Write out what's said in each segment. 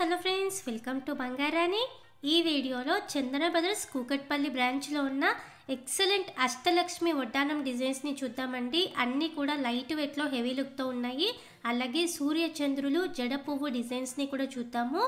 hello friends welcome to బంగారాని ఈ వీడియోలో చందన బ్రదర్స్ కూకట్పల్లి బ్రాంచ్లో ఉన్న ఎక్సలెంట్ అష్టలక్ష్మి వడ్డానం డిజైన్స్ని చూద్దామండి అన్నీ కూడా లైట్ వెయిట్లో హెవీ లుక్తో ఉన్నాయి అలాగే సూర్యచంద్రులు జడ పువ్వు డిజైన్స్ని కూడా చూద్దాము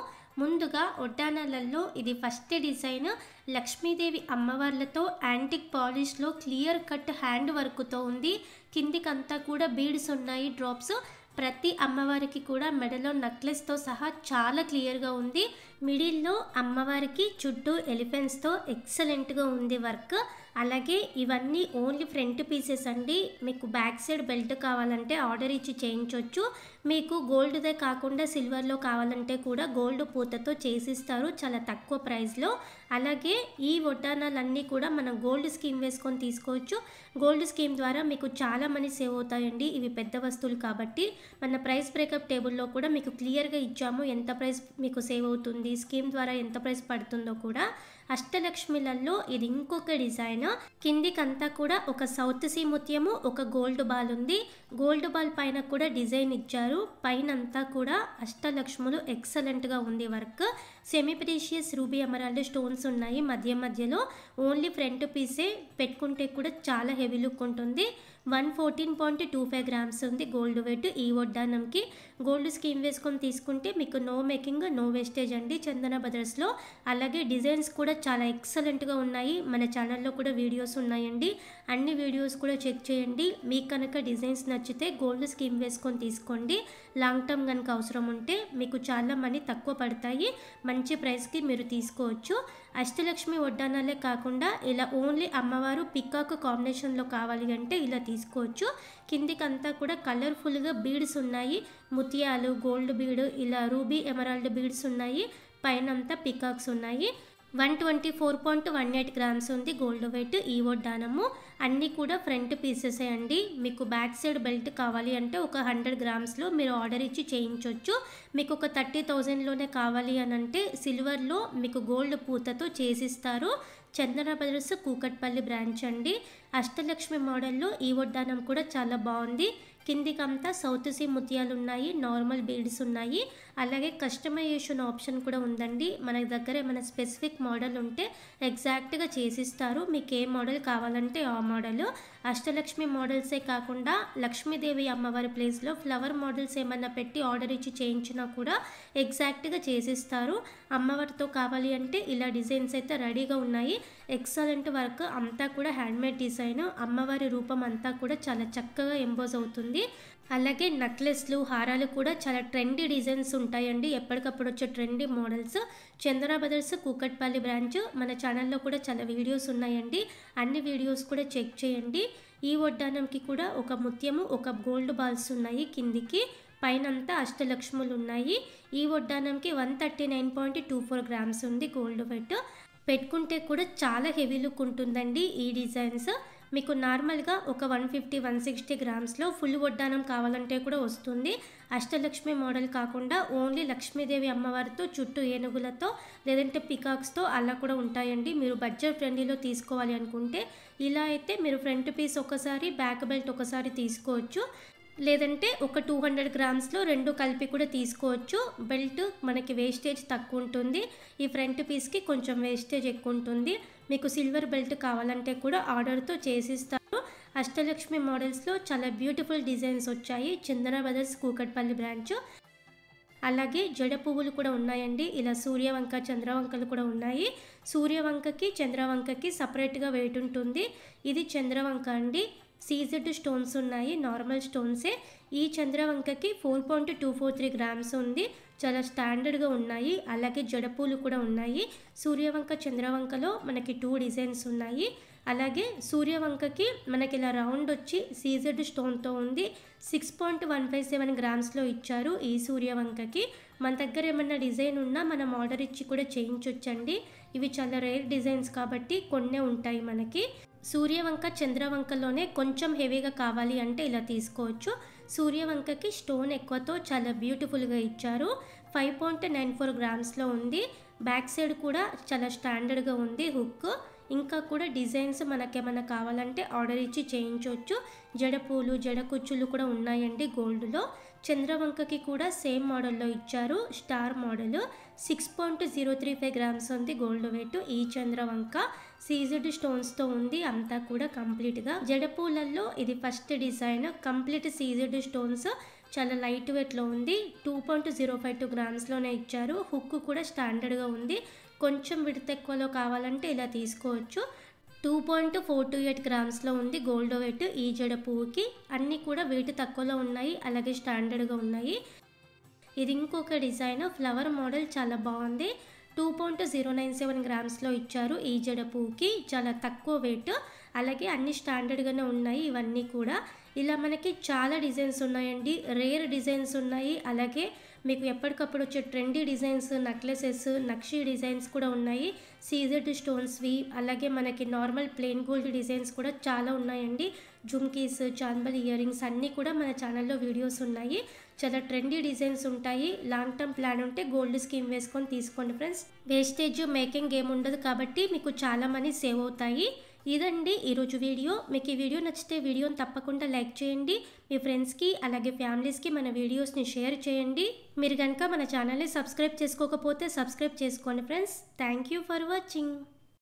ముందుగా ఒడ్డానాలలో ఇది ఫస్ట్ డిజైన్ లక్ష్మీదేవి అమ్మవార్లతో యాంటిక్ పాలిష్లో క్లియర్ కట్ హ్యాండ్ వర్క్తో ఉంది కిందికంతా కూడా బీడ్స్ ఉన్నాయి డ్రాప్స్ ప్రతి అమ్మవారికి కూడా మెడలో నెక్లెస్తో సహా చాలా క్లియర్గా ఉంది మిడిల్లో అమ్మవారికి చుట్టూ ఎలిఫెంట్స్తో ఎక్సలెంట్గా ఉంది వర్క్ అలాగే ఇవన్నీ ఓన్లీ ఫ్రంట్ పీసెస్ అండి మీకు బ్యాక్ సైడ్ బెల్ట్ కావాలంటే ఆర్డర్ ఇచ్చి చేయించవచ్చు మీకు గోల్డ్దే కాకుండా సిల్వర్లో కావాలంటే కూడా గోల్డ్ పూతతో చేసిస్తారు చాలా తక్కువ ప్రైస్లో అలాగే ఈ ఒడ్డానాలన్నీ కూడా మనం గోల్డ్ స్కీమ్ వేసుకొని తీసుకోవచ్చు గోల్డ్ స్కీమ్ ద్వారా మీకు చాలా మనీ సేవ్ అవుతాయండి ఇవి పెద్ద వస్తువులు కాబట్టి మన ప్రైస్ బ్రేకప్ టేబుల్లో కూడా మీకు క్లియర్గా ఇచ్చాము ఎంత ప్రైస్ మీకు సేవ్ అవుతుంది స్కీమ్ ద్వారా ఎంత ప్రైస్ పడుతుందో కూడా అష్టలక్ష్మిలలో ఇది ఇంకొక డిజైన్ కిందికంతా కూడా ఒక సౌత్ సీ ముత్యము ఒక గోల్డ్ బాల్ ఉంది గోల్డ్ బాల్ పైన కూడా డిజైన్ ఇచ్చారు పైన అంతా కూడా అష్టలక్ష్ములు ఎక్సలెంట్గా ఉంది వర్క్ ప్రీషియస్ రూబీ అమరాల్లో స్టోన్స్ ఉన్నాయి మధ్య మధ్యలో ఓన్లీ ఫ్రంట్ పీసే పెట్టుకుంటే కూడా చాలా హెవీ లుక్ ఉంటుంది one fourteen point two five grams ఉంది గోల్డ్ వెట్ ఈ వడ్డానంకి గోల్డ్ స్కీమ్ వేసుకొని తీసుకుంటే మీకు నో మేకింగ్ నో వేస్టేజ్ అండి చందన బ్రదర్స్లో అలాగే డిజైన్స్ కూడా చాలా ఎక్సలెంట్గా ఉన్నాయి మన ఛానల్లో కూడా వీడియోస్ ఉన్నాయండి అన్ని వీడియోస్ కూడా చెక్ చేయండి మీకు కనుక డిజైన్స్ నచ్చితే గోల్డ్ స్కీమ్ వేసుకొని తీసుకోండి లాంగ్ టర్మ్ కనుక అవసరం ఉంటే మీకు చాలా మనీ తక్కువ పడతాయి మన మంచి ప్రైస్కి మీరు తీసుకోవచ్చు అష్టలక్ష్మి వడ్డానాలే కాకుండా ఇలా ఓన్లీ అమ్మవారు పికాక్ కాంబినేషన్లో కావాలి అంటే ఇలా తీసుకోవచ్చు కిందికంతా కూడా కలర్ఫుల్గా బీడ్స్ ఉన్నాయి ముత్యాలు గోల్డ్ బీడ్ ఇలా రూబీ ఎమరాల్డ్ బీడ్స్ ఉన్నాయి పైనంతా పికాక్స్ ఉన్నాయి one twenty four point one eight grams ఉంది గోల్డ్ వెయిట్ ఈ ఒడ్డానము అన్నీ కూడా ఫ్రంట్ పీసెస్ అండి మీకు బ్యాక్ సైడ్ బెల్ట్ కావాలి అంటే ఒక హండ్రెడ్ గ్రామ్స్లో మీరు ఆర్డర్ ఇచ్చి చేయించవచ్చు మీకు ఒక థర్టీ థౌజండ్లోనే కావాలి అని అంటే సిల్వర్లో మీకు గోల్డ్ పూతతో చేసిస్తారు చందన బ్రదర్స్ కూకట్పల్లి బ్రాంచ్ అండి అష్టలక్ష్మి మోడల్లో ఈ ఒడ్డానం కూడా చాలా బాగుంది అంతా సౌత్ సీ ముత్యాలు ఉన్నాయి నార్మల్ బీడ్స్ ఉన్నాయి అలాగే కస్టమైజేషన్ ఆప్షన్ కూడా ఉందండి మన దగ్గర ఏమైనా స్పెసిఫిక్ మోడల్ ఉంటే ఎగ్జాక్ట్గా చేసిస్తారు మీకు ఏ మోడల్ కావాలంటే ఆ మోడల్ అష్టలక్ష్మి మోడల్సే కాకుండా లక్ష్మీదేవి అమ్మవారి ప్లేస్లో ఫ్లవర్ మోడల్స్ ఏమైనా పెట్టి ఆర్డర్ ఇచ్చి చేయించినా కూడా ఎగ్జాక్ట్గా చేసిస్తారు అమ్మవారితో కావాలి అంటే ఇలా డిజైన్స్ అయితే రెడీగా ఉన్నాయి ఎక్సలెంట్ వర్క్ అంతా కూడా హ్యాండ్మేడ్ డిజైన్ అమ్మవారి రూపం అంతా కూడా చాలా చక్కగా ఎంబోజ్ అవుతుంది ఉంటుంది అలాగే నెక్లెస్లు హారాలు కూడా చాలా ట్రెండీ డిజైన్స్ ఉంటాయండి ఎప్పటికప్పుడు వచ్చే trendy models Chandana brothers Kukatpally branch మన ఛానల్లో కూడా చాలా వీడియోస్ ఉన్నాయండి అన్ని వీడియోస్ కూడా చెక్ చేయండి ఈ వడ్డానంకి కూడా ఒక ముత్యము ఒక గోల్డ్ బాల్స్ ఉన్నాయి కిందికి పైన అంతా అష్టలక్ష్ములు ఉన్నాయి ఈ వడ్డానంకి one thirty nine point two four grams ఉంది గోల్డ్ వెట్ పెట్టుకుంటే కూడా చాలా హెవీ లుక్ ఉంటుందండి ఈ డిజైన్స్ మీకు నార్మల్గా ఒక వన్ ఫిఫ్టీ వన్ సిక్స్టీ గ్రామ్స్లో ఫుల్ వడ్డానం కావాలంటే కూడా వస్తుంది అష్టలక్ష్మి మోడల్ కాకుండా ఓన్లీ లక్ష్మీదేవి అమ్మవారితో చుట్టూ ఏనుగులతో లేదంటే పికాక్స్తో అలా కూడా ఉంటాయండి మీరు బడ్జెట్ ఫ్రెండ్లీలో తీసుకోవాలి అనుకుంటే ఇలా అయితే మీరు ఫ్రంట్ పీస్ ఒకసారి బ్యాక్ బెల్ట్ ఒకసారి తీసుకోవచ్చు లేదంటే ఒక టూ హండ్రెడ్ గ్రామ్స్లో రెండు కలిపి కూడా తీసుకోవచ్చు బెల్ట్ మనకి వేస్టేజ్ తక్కువ ఉంటుంది ఈ ఫ్రంట్ పీస్కి కొంచెం వేస్టేజ్ ఎక్కువ ఉంటుంది మీకు సిల్వర్ బెల్ట్ కావాలంటే కూడా ఆర్డర్తో చేసిస్తారు అష్టలక్ష్మి మోడల్స్లో చాలా బ్యూటిఫుల్ డిజైన్స్ వచ్చాయి చందన బ్రదర్స్ కూకట్పల్లి బ్రాంచ్ అలాగే జడ పువ్వులు కూడా ఉన్నాయండి ఇలా సూర్యవంక చంద్రవంకలు కూడా ఉన్నాయి సూర్యవంకకి చంద్రవంకకి సపరేట్గా వెయిట్ ఉంటుంది ఇది చంద్రవంక అండి సీజెడ్ స్టోన్స్ ఉన్నాయి నార్మల్ స్టోన్సే ఈ చంద్రవంకకి four point two four three grams ఉంది చాలా స్టాండర్డ్గా ఉన్నాయి అలాగే జడపూలు కూడా ఉన్నాయి సూర్యవంక చంద్రవంకలో మనకి టూ డిజైన్స్ ఉన్నాయి అలాగే సూర్యవంకకి మనకి ఇలా రౌండ్ వచ్చి సీజెడ్ స్టోన్తో ఉంది six point one five seven గ్రామ్స్లో ఇచ్చారు ఈ సూర్యవంకకి మన దగ్గర ఏమన్నా డిజైన్ ఉన్నా మనం ఆర్డర్ ఇచ్చి కూడా చేయించొచ్చండి ఇవి చాలా రేర్ డిజైన్స్ కాబట్టి కొన్నే ఉంటాయి మనకి సూర్యవంక చంద్రవంకలోనే కొంచెం హెవీగా కావాలి అంటే ఇలా తీసుకోవచ్చు సూర్యవంకకి స్టోన్ ఎక్కువతో చాలా బ్యూటిఫుల్గా ఇచ్చారు ఫైవ్ పాయింట్ నైన్ ఫోర్ గ్రామ్స్లో ఉంది బ్యాక్ సైడ్ కూడా చాలా స్టాండర్డ్గా ఉంది హుక్ ఇంకా కూడా డిజైన్స్ మనకేమైనా కావాలంటే ఆర్డర్ ఇచ్చి చేయించవచ్చు జడ పూలు జడ కుచ్చులు కూడా ఉన్నాయండి గోల్డ్లో చంద్రవంకకి కూడా సేమ్ మోడల్లో ఇచ్చారు star model six point zero three five grams ఉంది గోల్డ్ వెయిట్ ఈ చంద్రవంక సీజడ్ తో ఉంది అంతా కూడా కంప్లీట్గా జడపూలల్లో ఇది first design complete CZ stones చాలా లైట్ లో ఉంది two point zero five two గ్రామ్స్లోనే ఇచ్చారు హుక్ కూడా స్టాండర్డ్గా ఉంది కొంచెం విడత ఎక్కువలో కావాలంటే ఇలా తీసుకోవచ్చు two point four two eight గ్రామ్స్లో ఉంది గోల్డ్ వెయిట్ ఈ జడ పువ్వుకి అన్నీ కూడా వెయిట్ తక్కువలో ఉన్నాయి అలాగే స్టాండర్డ్గా ఉన్నాయి ఇది ఇంకొక డిజైన్ ఫ్లవర్ మోడల్ చాలా బాగుంది two point zero nine seven గ్రామ్స్లో ఇచ్చారు ఈ జడ పువ్వుకి చాలా తక్కువ వెయిట్ అలాగే అన్ని స్టాండర్డ్గానే ఉన్నాయి ఇవన్నీ కూడా ఇలా మనకి చాలా డిజైన్స్ ఉన్నాయండి రేర్ డిజైన్స్ ఉన్నాయి అలాగే మీకు ఎప్పటికప్పుడు వచ్చే ట్రెండీ డిజైన్స్ నెక్లెసెస్ నక్షి డిజైన్స్ కూడా ఉన్నాయి సీజెడ్ స్టోన్స్వి అలాగే మనకి నార్మల్ ప్లెయిన్ గోల్డ్ డిజైన్స్ కూడా చాలా ఉన్నాయండి జుమ్కీస్ చాన్బల్ ఇయర్ అన్నీ కూడా మన ఛానల్లో వీడియోస్ ఉన్నాయి చాలా ట్రెండీ డిజైన్స్ ఉంటాయి లాంగ్ టర్మ్ ప్లాన్ ఉంటే గోల్డ్ స్కీమ్ వేసుకొని తీసుకోండి ఫ్రెండ్స్ వేస్టేజ్ మేకింగ్ ఏమి ఉండదు కాబట్టి మీకు చాలా మనీ సేవ్ అవుతాయి ఇదండి ఈరోజు వీడియో మీకు ఈ వీడియో నచ్చితే వీడియోని తప్పకుండా లైక్ చేయండి మీ ఫ్రెండ్స్కి అలాగే ఫ్యామిలీస్కి మన వీడియోస్ని షేర్ చేయండి మీరు కనుక మన ఛానల్ని సబ్స్క్రైబ్ చేసుకోకపోతే సబ్స్క్రైబ్ చేసుకోండి ఫ్రెండ్స్ థ్యాంక్ ఫర్ వాచింగ్